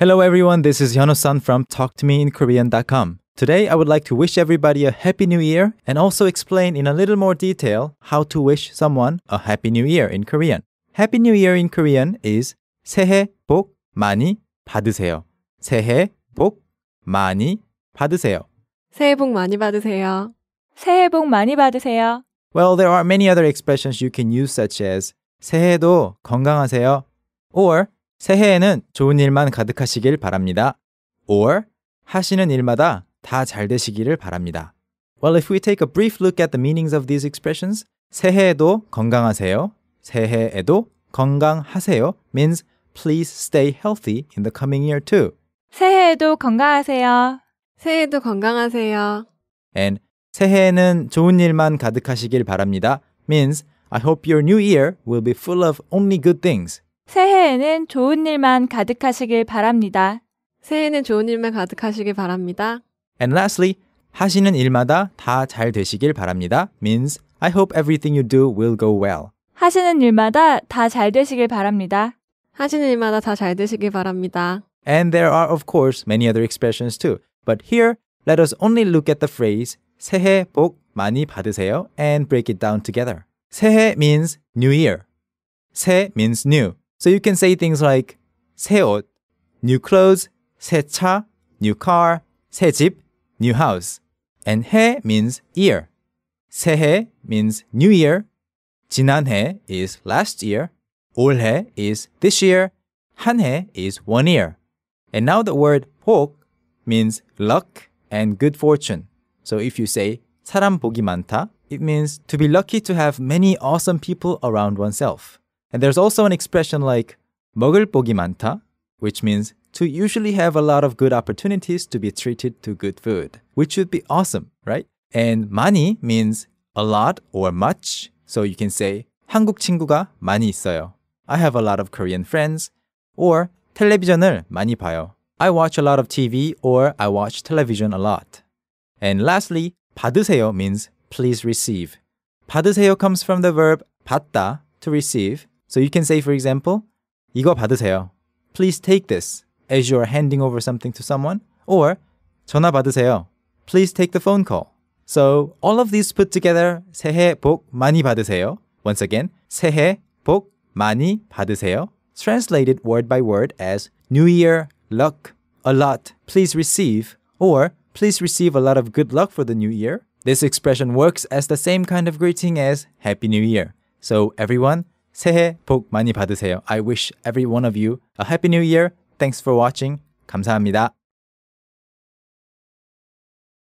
Hello everyone, this is Hyuno-san from talktomeinkorean.com. Today I would like to wish everybody a happy new year and also explain in a little more detail how to wish someone a happy new year in Korean. Happy new year in Korean is 새해 복 많이 받으세요. 새해 복 많이 받으세요. 새해 복 많이 받으세요. 새해 복 많이 받으세요. Well, there are many other expressions you can use such as 새해도 건강하세요 or 새해에는 좋은 일만 가득하시길 바랍니다. or 하시는 일마다 다 잘 되시기를 바랍니다. Well, if we take a brief look at the meanings of these expressions, 새해에도 건강하세요. 새해에도 건강하세요 means please stay healthy in the coming year too. 새해에도 건강하세요. 새해에도 건강하세요. And 새해에는 좋은 일만 가득하시길 바랍니다 means I hope your new year will be full of only good things. 새해에는 좋은 일만 가득하시길 바랍니다. 새해에는 좋은 일만 가득하시길 바랍니다. And lastly, 하시는 일마다 다 잘 되시길 바랍니다. means I hope everything you do will go well. 하시는 일마다 다 잘 되시길 바랍니다. 하시는 일마다 다 잘 되시길 바랍니다. And there are of course many other expressions too. But here, let us only look at the phrase 새해 복 많이 받으세요 and break it down together. 새해 means new year. 새 means new. So you can say things like 새 옷, new clothes, 새 차, new car, 새 집, new house. And 해 means year. 새해 means new year. 지난해 is last year. 올해 is this year. 한해 is one year. And now the word 복 means luck and good fortune. So if you say 사람 복이 많다, it means to be lucky to have many awesome people around oneself. And there's also an expression like 먹을 복이 많다, which means to usually have a lot of good opportunities to be treated to good food, which would be awesome, right? And 많이 means a lot or much. So you can say 한국 친구가 많이 있어요. I have a lot of Korean friends or 텔레비전을 많이 봐요. I watch a lot of TV or I watch television a lot. And lastly, 받으세요 means please receive. 받으세요 comes from the verb 받다 to receive so you can say, for example, 이거 받으세요. Please take this as you are handing over something to someone. Or 전화 받으세요. Please take the phone call. So all of these put together 새해 복 많이 받으세요. Once again, 새해 복 많이 받으세요. Translated word by word as New Year, luck, a lot, please receive, or please receive a lot of good luck for the new year. This expression works as the same kind of greeting as Happy New Year. So everyone, 새해 복 많이 받으세요. I wish every one of you a happy new year. Thanks for watching. 감사합니다.